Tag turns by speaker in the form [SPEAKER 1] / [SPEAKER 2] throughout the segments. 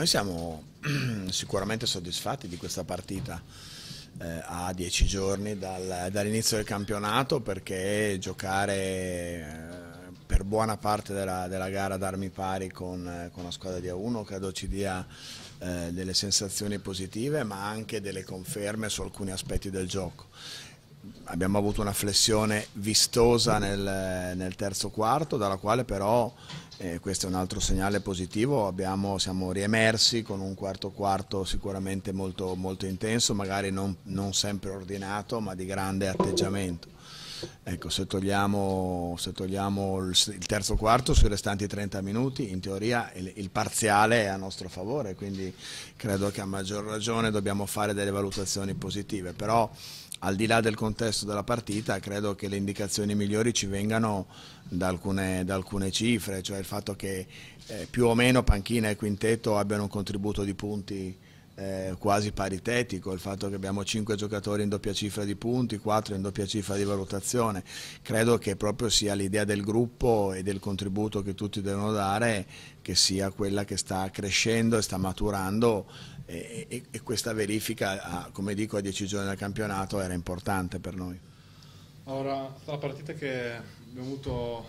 [SPEAKER 1] noi siamo sicuramente soddisfatti di questa partita eh, a dieci giorni dal, dall'inizio del campionato perché giocare eh, per buona parte della, della gara ad armi pari con, eh, con, la squadra di A1 credo ci dia eh, delle sensazioni positive ma anche delle conferme su alcuni aspetti del gioco abbiamo avuto una flessione vistosa nel, nel terzo quarto, dalla quale però, eh, questo è un altro segnale positivo, abbiamo, siamo riemersi con un quarto quarto sicuramente molto, molto intenso, magari non, non, sempre ordinato, ma di grande atteggiamento. Ecco, se togliamo, se togliamo il, terzo quarto sui restanti 30 minuti, in teoria il, il parziale è a nostro favore, quindi credo che a maggior ragione dobbiamo fare delle valutazioni positive. Però al di là del contesto della partita, credo che le indicazioni migliori ci vengano da alcune, da alcune cifre, cioè il fatto che eh, più o meno panchina e quintetto abbiano un contributo di punti eh, quasi paritetico, il fatto che abbiamo 5 giocatori in doppia cifra di punti, 4 in doppia cifra di valutazione, credo che proprio sia l'idea del gruppo e del contributo che tutti devono dare che sia quella che sta crescendo e sta maturando e, e, e questa verifica, a, come dico, a 10 giorni dal campionato era importante per noi. Ora, la partita che abbiamo avuto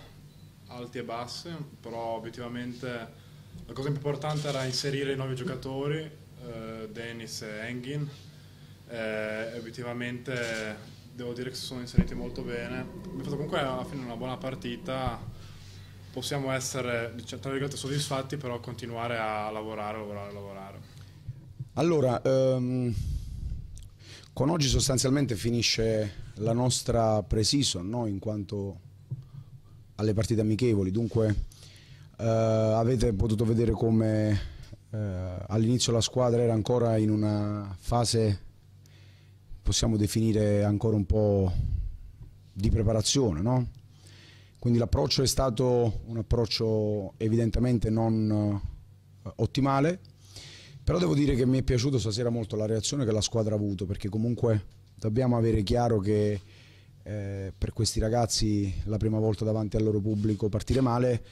[SPEAKER 1] alti e bassi, però obiettivamente la cosa più importante era inserire i nuovi giocatori eh, Dennis e Engin. Eh, obiettivamente devo dire che si sono inseriti molto bene. Abbiamo fatto comunque alla fine una buona partita. Possiamo essere diciamo, tra virgolette soddisfatti, però continuare a lavorare, lavorare, lavorare.
[SPEAKER 2] Allora, um, con oggi sostanzialmente finisce la nostra pre-season no? in quanto alle partite amichevoli. Dunque, uh, avete potuto vedere come all'inizio la squadra era ancora in una fase, possiamo definire ancora un po' di preparazione, no? Quindi l'approccio è stato un approccio evidentemente non eh, ottimale, però devo dire che mi è piaciuto stasera molto la reazione che la squadra ha avuto, perché comunque dobbiamo avere chiaro che eh, per questi ragazzi la prima volta davanti al loro pubblico partire male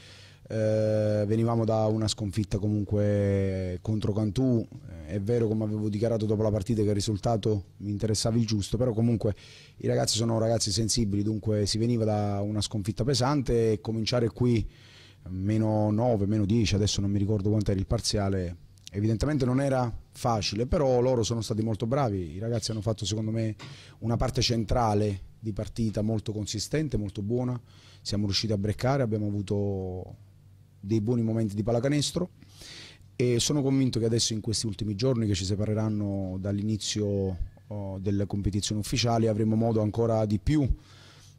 [SPEAKER 2] eh, venivamo da una sconfitta comunque contro Cantù, eh, è vero come avevo dichiarato dopo la partita che il risultato mi interessava il giusto, però comunque i ragazzi sono ragazzi sensibili, dunque si veniva da una sconfitta pesante e cominciare qui meno 9, meno 10, adesso non mi ricordo quanto era il parziale, evidentemente non era facile, però loro sono stati molto bravi, i ragazzi hanno fatto secondo me una parte centrale di partita molto consistente, molto buona, siamo riusciti a breccare, abbiamo avuto dei buoni momenti di pallacanestro e sono convinto che adesso in questi ultimi giorni che ci separeranno dall'inizio oh, delle competizioni ufficiali avremo modo ancora di più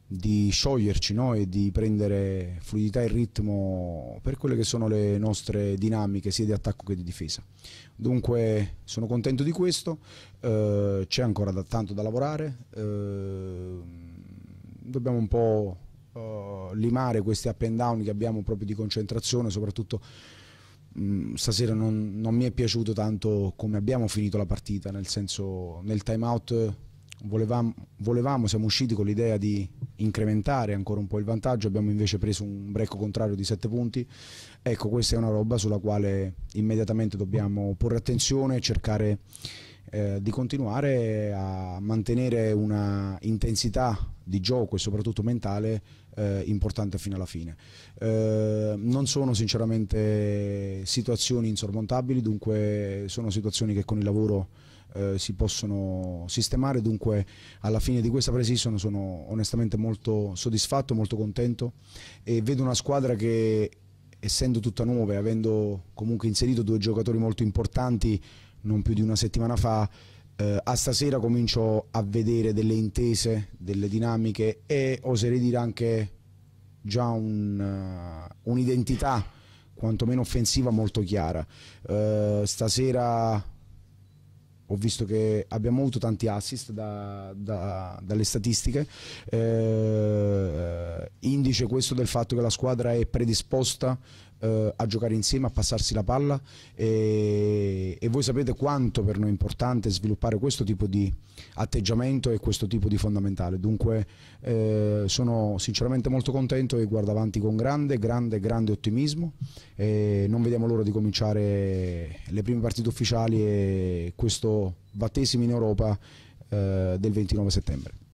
[SPEAKER 2] di scioglierci no? e di prendere fluidità e ritmo per quelle che sono le nostre dinamiche sia di attacco che di difesa. Dunque sono contento di questo, eh, c'è ancora da, tanto da lavorare, eh, dobbiamo un po' uh, limare questi up and down che abbiamo proprio di concentrazione, soprattutto mh, mm, stasera non, non, mi è piaciuto tanto come abbiamo finito la partita, nel senso nel time out eh, volevamo, volevamo siamo usciti con l'idea di incrementare ancora un po' il vantaggio, abbiamo invece preso un break contrario di 7 punti, ecco questa è una roba sulla quale immediatamente dobbiamo porre attenzione e cercare eh, di continuare a mantenere una intensità di gioco e soprattutto mentale eh, importante fino alla fine. Eh, non sono sinceramente situazioni insormontabili, dunque sono situazioni che con il lavoro eh, si possono sistemare, dunque alla fine di questa pre-season sono onestamente molto soddisfatto, molto contento e vedo una squadra che essendo tutta nuova e avendo comunque inserito due giocatori molto importanti non più di una settimana fa, eh, a stasera comincio a vedere delle intese, delle dinamiche e oserei dire anche già un, uh, un'identità quantomeno offensiva molto chiara. Uh, stasera ho visto che abbiamo avuto tanti assist da, da, dalle statistiche, eh, indice questo del fatto che la squadra è predisposta eh, a giocare insieme, a passarsi la palla e, e, voi sapete quanto per noi è importante sviluppare questo tipo di atteggiamento e questo tipo di fondamentale. Dunque eh, sono sinceramente molto contento e guardo avanti con grande, grande, grande ottimismo e non vediamo l'ora di cominciare le prime partite ufficiali e questo battesimo in Europa eh, del 29 settembre.